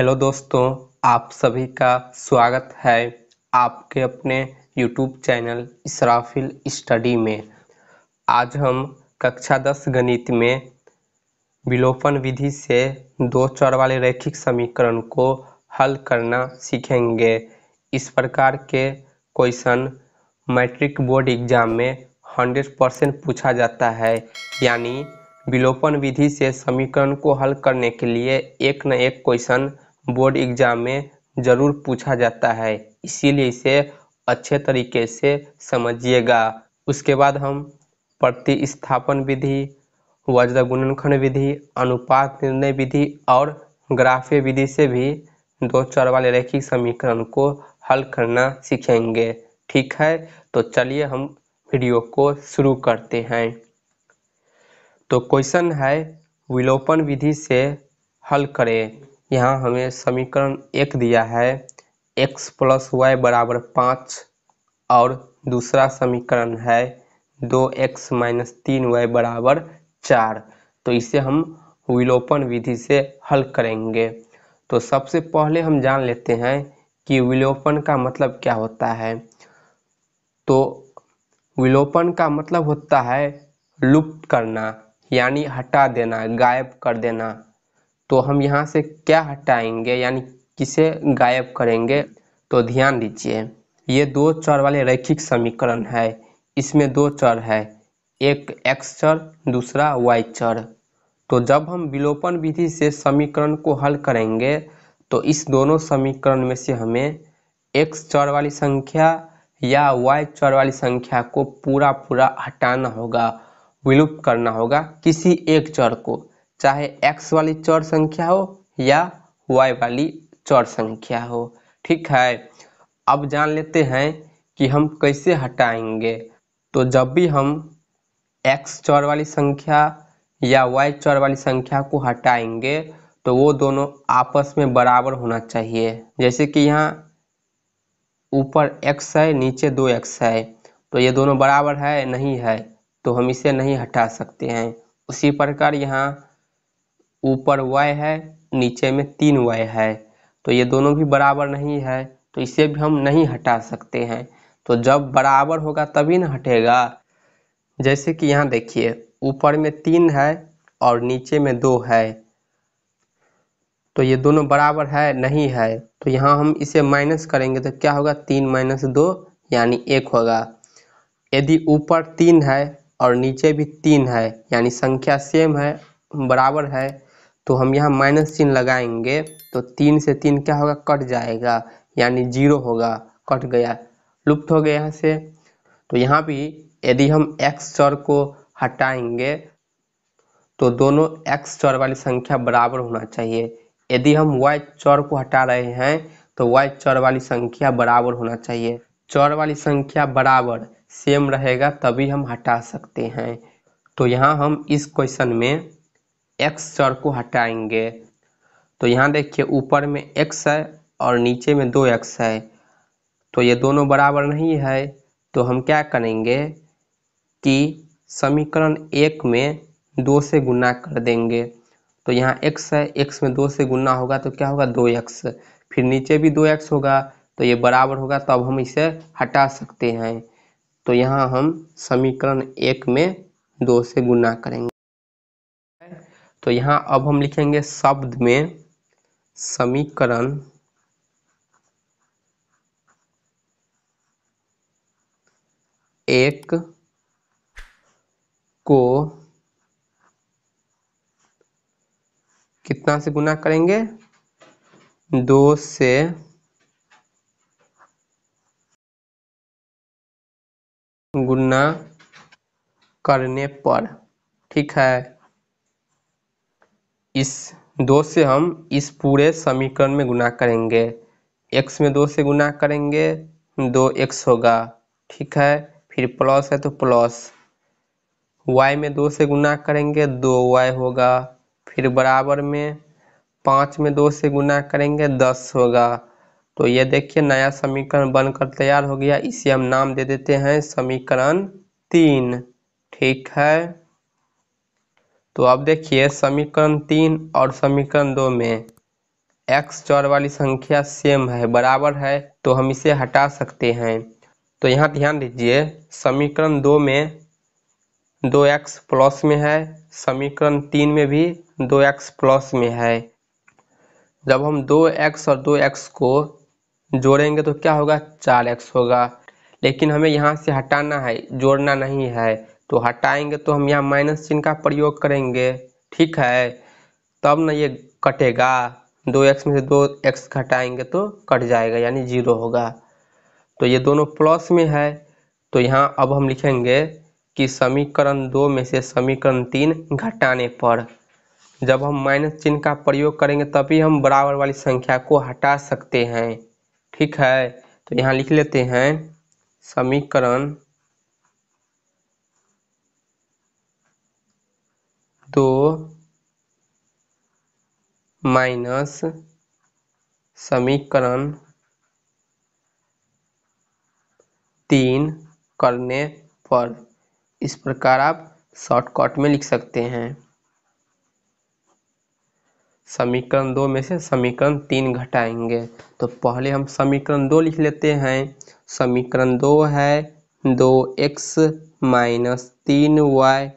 hello दोस्तों आप सभी का स्वागत है आपके अपने यूट्यूब चैनल इसराफिल स्टडी में आज हम कक्षा दस गणित में विलोपन विधि से दो चर वाले रैखिक समीकरण को हल करना सीखेंगे इस प्रकार के क्वेश्चन मैट्रिक बोर्ड एग्जाम में 100 परसेंट पूछा जाता है यानी विलोपन विधि से समीकरण को हल करने के लिए एक न एक क्वेश्चन बोर्ड एग्जाम में जरूर पूछा जाता है इसीलिए इसे अच्छे तरीके से समझिएगा उसके बाद हम प्रतिस्थापन विधि वज्र गुणनखंड विधि अनुपात निर्णय विधि और ग्राफीय विधि से भी दो चर वाले रैखिक समीकरण को हल करना सीखेंगे ठीक है तो चलिए हम वीडियो को शुरू करते हैं तो क्वेश्चन है विलोपन विधि से हल करें यहाँ हमें समीकरण एक दिया है x प्लस वाई बराबर पाँच और दूसरा समीकरण है दो एक्स माइनस तीन वाई बराबर चार तो इसे हम विलोपन विधि से हल करेंगे तो सबसे पहले हम जान लेते हैं कि विलोपन का मतलब क्या होता है तो विलोपन का मतलब होता है लुप्त करना यानी हटा देना गायब कर देना तो हम यहाँ से क्या हटाएंगे यानी किसे गायब करेंगे तो ध्यान दीजिए ये दो चर वाले रैखिक समीकरण है इसमें दो चर है एक एक्स चर दूसरा वाई चर तो जब हम विलोपन विधि से समीकरण को हल करेंगे तो इस दोनों समीकरण में से हमें एक्स चर वाली संख्या या वाई चर वाली संख्या को पूरा पूरा हटाना होगा विलुप्त करना होगा किसी एक चर को चाहे x वाली चौर संख्या हो या y वाली चौर संख्या हो ठीक है अब जान लेते हैं कि हम कैसे हटाएंगे तो जब भी हम x चौर वाली संख्या या y चौर वाली संख्या को हटाएंगे तो वो दोनों आपस में बराबर होना चाहिए जैसे कि यहाँ ऊपर x है नीचे दो एक्स है तो ये दोनों बराबर है नहीं है तो हम इसे नहीं हटा सकते हैं उसी प्रकार यहाँ ऊपर y है नीचे में तीन y है तो ये दोनों भी बराबर नहीं है तो इसे भी हम नहीं हटा सकते हैं तो जब बराबर होगा तभी ना हटेगा जैसे कि यहाँ देखिए ऊपर में तीन है और नीचे में दो है तो ये दोनों बराबर है नहीं है तो यहाँ हम इसे माइनस करेंगे तो क्या होगा तीन माइनस दो यानी एक होगा यदि ऊपर तीन है और नीचे भी तीन है यानी संख्या सेम है बराबर है तो हम यहाँ माइनस चिन्ह लगाएंगे तो तीन से तीन क्या होगा कट जाएगा यानी जीरो होगा कट गया लुप्त हो गया यहाँ से तो यहाँ भी यदि हम एक्स चर को हटाएंगे तो दोनों एक्स चर वाली संख्या बराबर होना चाहिए यदि हम वाई चर को हटा रहे हैं तो वाई चर वाली संख्या बराबर होना चाहिए चर वाली संख्या बराबर सेम रहेगा तभी हम हटा सकते हैं तो यहाँ हम इस क्वेश्चन में एक्स चर को हटाएंगे तो यहाँ देखिए ऊपर में एक्स है और नीचे में दो एक्स है तो ये दोनों बराबर नहीं है तो हम क्या करेंगे कि समीकरण एक में दो से गुना कर देंगे तो यहाँ एक्स है एक्स में दो से गुना होगा तो क्या होगा दो एक्स फिर नीचे भी दो एक्स होगा तो ये बराबर होगा तब तो हम इसे हटा सकते हैं तो यहाँ हम समीकरण एक में दो से गुना करेंगे तो यहाँ अब हम लिखेंगे शब्द में समीकरण एक को कितना से गुना करेंगे दो से गुना करने पर ठीक है इस दो से हम इस पूरे समीकरण में गुना करेंगे एक्स में दो से गुना करेंगे दो एक्स होगा ठीक है फिर प्लस है तो प्लस वाई में दो से गुना करेंगे दो वाई होगा फिर बराबर में पाँच में दो से गुना करेंगे दस होगा तो ये देखिए नया समीकरण बनकर तैयार हो गया इसे हम नाम दे देते हैं समीकरण तीन ठीक है तो अब देखिए समीकरण तीन और समीकरण दो में एक्स चौर वाली संख्या सेम है बराबर है तो हम इसे हटा सकते हैं तो यहाँ ध्यान दीजिए समीकरण दो में दो एक्स प्लस में है समीकरण तीन में भी दो एक्स प्लस में है जब हम दो एक्स और दो एक्स को जोड़ेंगे तो क्या होगा चार एक्स होगा लेकिन हमें यहाँ से हटाना है जोड़ना नहीं है तो हटाएंगे तो हम यहाँ माइनस चिन्ह का प्रयोग करेंगे ठीक है तब ना ये कटेगा दो एक्स में से दो एक्स घटाएंगे तो कट जाएगा यानी जीरो होगा तो ये दोनों प्लस में है तो यहाँ अब हम लिखेंगे कि समीकरण दो में से समीकरण तीन घटाने पर जब हम माइनस चिन्ह का प्रयोग करेंगे तभी हम बराबर वाली संख्या को हटा सकते हैं ठीक है तो यहाँ लिख लेते हैं समीकरण दो माइनस समीकरण तीन करने पर इस प्रकार आप शॉर्टकट में लिख सकते हैं समीकरण दो में से समीकरण तीन घटाएंगे तो पहले हम समीकरण दो लिख लेते हैं समीकरण दो है दो एक्स माइनस तीन वाई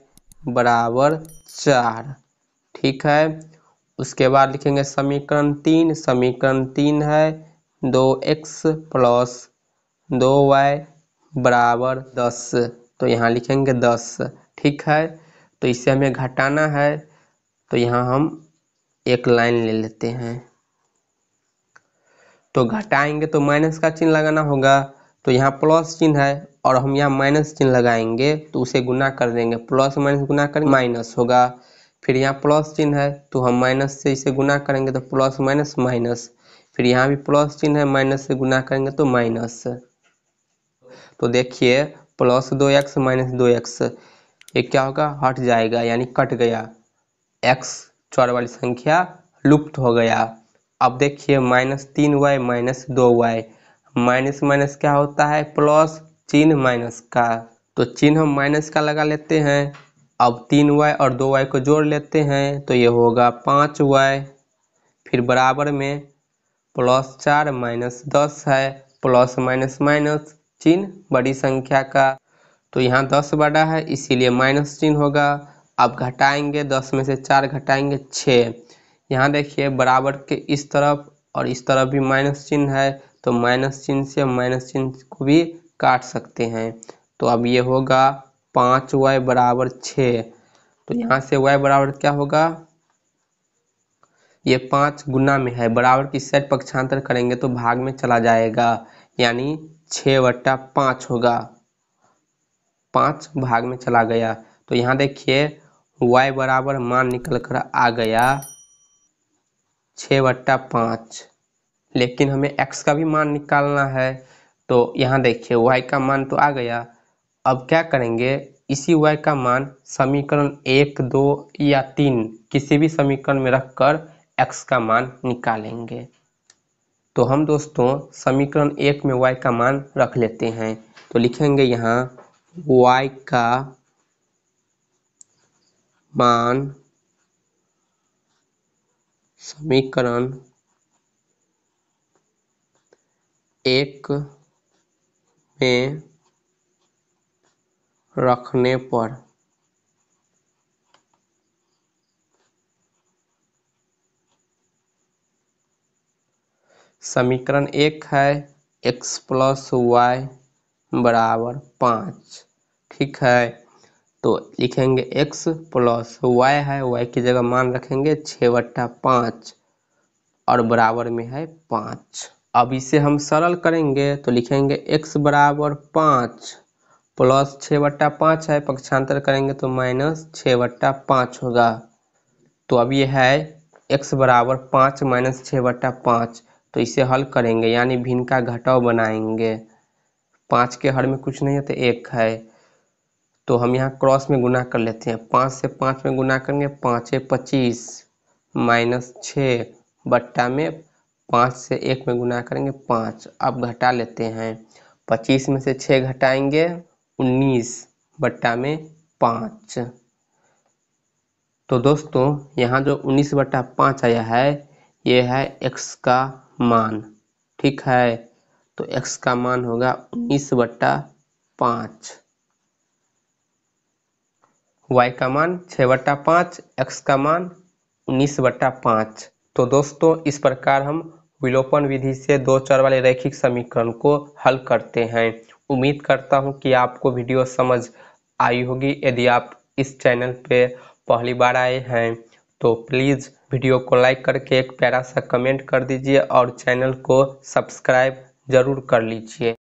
बराबर चार ठीक है उसके बाद लिखेंगे समीकरण तीन समीकरण तीन है दो एक्स प्लस दो वाई बराबर दस तो यहाँ लिखेंगे दस ठीक है तो इसे हमें घटाना है तो यहाँ हम एक लाइन ले लेते हैं तो घटाएंगे तो माइनस का चिन्ह लगाना होगा तो यहाँ प्लस चिन्ह है और हम यहाँ माइनस चिन्ह लगाएंगे तो उसे गुना कर देंगे प्लस माइनस गुना करेंगे माइनस होगा फिर यहाँ प्लस चिन्ह है तो हम माइनस से इसे गुना करेंगे तो प्लस माइनस माइनस फिर यहाँ भी प्लस चिन्ह है माइनस से गुना करेंगे तो माइनस तो देखिए प्लस दो एक्स माइनस दो एक्स ये क्या होगा हट जाएगा यानी कट गया एक्स चौर वाली संख्या लुप्त हो गया अब देखिए माइनस तीन वाई माइनस दो वाई माइनस माइनस क्या होता है प्लस चिन्ह माइनस का तो चिन्ह हम माइनस का लगा लेते हैं अब तीन वाई और दो वाई को जोड़ लेते हैं तो ये होगा पाँच वाई फिर बराबर में प्लस चार माइनस दस है प्लस माइनस माइनस चिन्ह बड़ी संख्या का तो यहाँ दस बड़ा है इसीलिए माइनस चिन्ह होगा अब घटाएंगे दस में से चार घटाएंगे छः यहाँ देखिए बराबर के इस तरफ और इस तरफ भी माइनस चिन्ह है तो माइनस चिन्ह से माइनस चिन्ह को भी काट सकते हैं तो अब ये होगा पाँच वाई बराबर छः तो यहाँ से वाई बराबर क्या होगा ये पाँच गुना में है बराबर की सेट पक्षांतर करेंगे तो भाग में चला जाएगा यानी छः बट्टा पाँच होगा पाँच भाग में चला गया तो यहाँ देखिए y बराबर मान निकल कर आ गया छः बट्टा पाँच लेकिन हमें एक्स का भी मान निकालना है तो यहाँ देखिए वाई का मान तो आ गया अब क्या करेंगे इसी वाई का मान समीकरण एक दो या तीन किसी भी समीकरण में रखकर एक्स का मान निकालेंगे तो हम दोस्तों समीकरण एक में वाई का मान रख लेते हैं तो लिखेंगे यहाँ वाई का मान समीकरण एक में रखने पर समीकरण एक है x प्लस वाई बराबर पाँच ठीक है तो लिखेंगे x प्लस वाई है वाई की जगह मान रखेंगे छः बट्टा पाँच और बराबर में है पाँच अब इसे हम सरल करेंगे तो लिखेंगे x बराबर पाँच प्लस छः बट्टा पाँच है पक्षांतर करेंगे तो माइनस छः बट्टा पाँच होगा तो अब ये है x बराबर पाँच माइनस छः बट्टा पाँच तो इसे हल करेंगे यानी भिन्न का घटाव बनाएंगे पाँच के हर में कुछ नहीं है तो एक है तो हम यहाँ क्रॉस में गुना कर लेते हैं पाँच से पाँच में गुना करेंगे पाँच पच्चीस माइनस छः बट्टा में पाँच से एक में गुना करेंगे पाँच अब घटा लेते हैं पच्चीस में से छः घटाएंगे उन्नीस बट्टा में पाँच तो दोस्तों यहाँ जो उन्नीस बट्टा पाँच आया है ये है एक्स का मान ठीक है तो एक्स का मान होगा उन्नीस बट्टा पाँच वाई का मान छः बट्टा पाँच एक्स का मान उन्नीस बट्टा पाँच तो दोस्तों इस प्रकार हम विलोपन विधि से दो चर वाले रैखिक समीकरण को हल करते हैं उम्मीद करता हूँ कि आपको वीडियो समझ आई होगी यदि आप इस चैनल पे पहली बार आए हैं तो प्लीज़ वीडियो को लाइक करके एक प्यारा सा कमेंट कर दीजिए और चैनल को सब्सक्राइब ज़रूर कर लीजिए